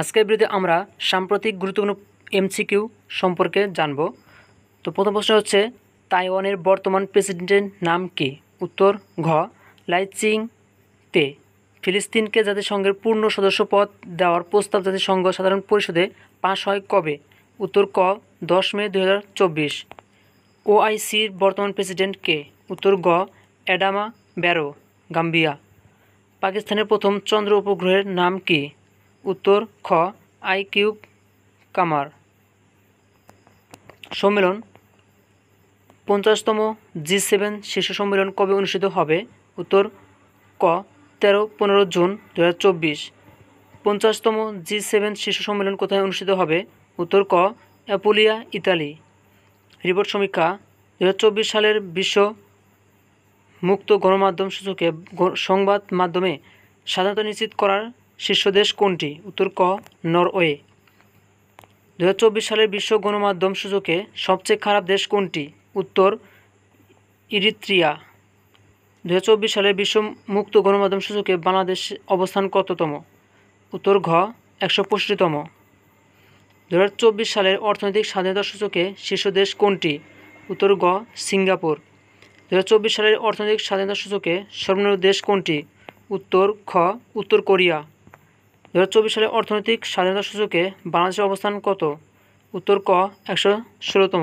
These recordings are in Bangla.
আজকের বিরুদ্ধে আমরা সাম্প্রতিক গুরুত্বপূর্ণ এমসিকিউ সম্পর্কে জানব তো প্রথম প্রশ্ন হচ্ছে তাইওয়ানের বর্তমান প্রেসিডেন্টের নাম কি উত্তর ঘ লাইচিং তে ফিলিস্তিনকে জাতিসংঘের পূর্ণ সদস্য পদ দেওয়ার প্রস্তাব জাতিসংঘ সাধারণ পরিষদে পাশ হয় কবে উত্তর ক দশ মে দু হাজার চব্বিশ ওআইসির বর্তমান প্রেসিডেন্ট কে উত্তর গ অ্যাডামা ব্যারো গাম্বিয়া পাকিস্তানের প্রথম চন্দ্র উপগ্রহের নাম কি উত্তর খ আই কিউব কামার সম্মেলন পঞ্চাশতম জি সেভেন শীর্ষ সম্মেলন কবে অনুষ্ঠিত হবে উত্তর ক তেরো পনেরো জুন দু হাজার চব্বিশ পঞ্চাশতম জি সেভেন শীর্ষ সম্মেলন কোথায় অনুষ্ঠিত হবে উত্তর ক অ্যাপোলিয়া ইতালি রিপোর্ট সমীক্ষা দু সালের বিশ্ব মুক্ত গণমাধ্যম সূচকে সংবাদ মাধ্যমে স্বাধীনতা নিশ্চিত করার শীর্ষ দেশ কোনটি উত্তর ক নরওয়ে দু সালের বিশ্ব গণমাধ্যম সূচকে সবচেয়ে খারাপ দেশ কোনটি উত্তর ইরিত্রিয়া দু সালের বিশ্ব মুক্ত গণমাধ্যম সূচকে বাংলাদেশ অবস্থান কততম উত্তর ঘ একশো পঁচিশতম দু সালের অর্থনৈতিক স্বাধীনতা সূচকে শীর্ষ দেশ কোনটি উত্তর গ সিঙ্গাপুর দু সালের অর্থনৈতিক স্বাধীনতা সূচকে সর্বনিম্ন দেশ কোনটি উত্তর খ উত্তর কোরিয়া দু হাজার সালে অর্থনৈতিক স্বাধীনতা সূচকে বাংলাদেশের অবস্থান কত উত্তর ক একশো ষোলোতম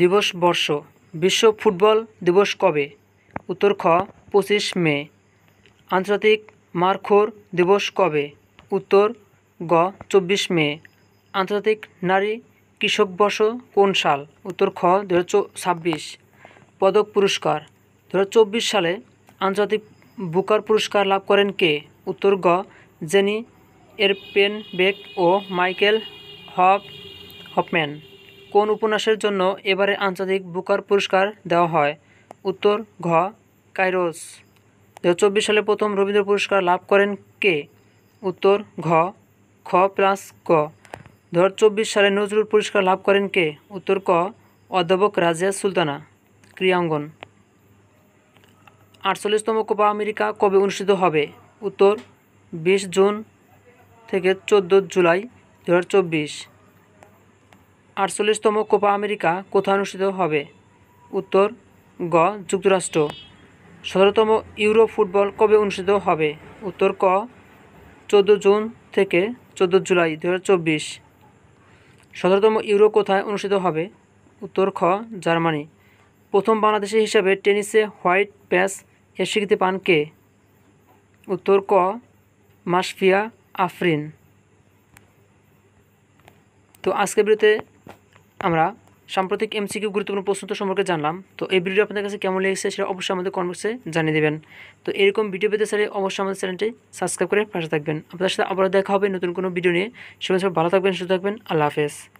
দিবস বর্ষ বিশ্ব ফুটবল দিবস কবে উত্তর খ পঁচিশ মে আন্তর্জাতিক মারখোর দিবস কবে উত্তর গ চব্বিশ মে আন্তর্জাতিক নারী কৃষক বর্ষ কোন সাল উত্তর খ দু ছাব্বিশ পদক পুরস্কার দু সালে আন্তর্জাতিক বুকার পুরস্কার লাভ করেন কে উত্তর গ জেনি এরপেনবেক ও মাইকেল হপ হপম্যান কোন উপন্যাসের জন্য এবারে আন্তর্জাতিক বুকার পুরস্কার দেওয়া হয় উত্তর ঘ কাইরোস দু সালে প্রথম রবীন্দ্র পুরস্কার লাভ করেন কে উত্তর ঘ খ প্লাস ক দু চব্বিশ সালে নজরুল পুরস্কার লাভ করেন কে উত্তর ক অধ্যাপক রাজিয়া সুলতানা ক্রিয়াঙ্গন আটচল্লিশতম কোপা আমেরিকা কবে অনুষ্ঠিত হবে উত্তর বিশ জুন থেকে চোদ্দো জুলাই দু হাজার চব্বিশ আটচল্লিশতম কোপা আমেরিকা কোথায় অনুষ্ঠিত হবে উত্তর গ যুক্তরাষ্ট্র সতেরোতম ইউরো ফুটবল কবে অনুষ্ঠিত হবে উত্তর ক চোদ্দো জুন থেকে চোদ্দো জুলাই দু হাজার চব্বিশ সতেরোতম ইউরো কোথায় অনুষ্ঠিত হবে উত্তর খ জার্মানি প্রথম বাংলাদেশি হিসাবে টেনিসে হোয়াইট প্যাচ এর স্বীকৃতি পান কে উত্তর ক মাসফিয়া আফরিন তো আজকের ভিডিওতে আমরা সাম্প্রতিক এমসিকিউ গুরুত্বপূর্ণ প্রশ্ন সম্পর্কে জানলাম তো এই ভিডিও আপনাদের কাছে কেমন লেগেছে সেটা অবশ্যই আমাদের কমেন্টসে জানিয়ে দেবেন তো এরকম ভিডিও পেতে চাইলে অবশ্যই আমাদের চ্যানেলটি সাবস্ক্রাইব করে পাশে থাকবেন আপনাদের সাথে আবার দেখা হবে নতুন কোনো ভিডিও নিয়ে সেখানে সব ভালো থাকবেন সুস্থ থাকবেন আল্লাহ হাফেজ